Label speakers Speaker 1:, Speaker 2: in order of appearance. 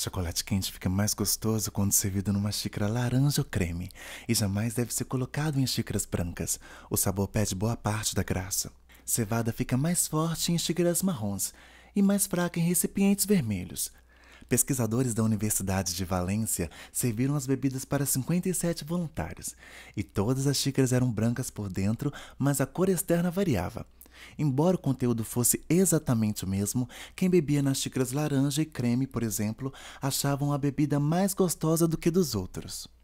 Speaker 1: Chocolate quente fica mais gostoso quando servido numa xícara laranja ou creme, e jamais deve ser colocado em xícaras brancas. O sabor perde boa parte da graça. Cevada fica mais forte em xícaras marrons e mais fraca em recipientes vermelhos. Pesquisadores da Universidade de Valência serviram as bebidas para 57 voluntários, e todas as xícaras eram brancas por dentro, mas a cor externa variava. Embora o conteúdo fosse exatamente o mesmo, quem bebia nas xícaras laranja e creme, por exemplo, achavam a bebida mais gostosa do que dos outros.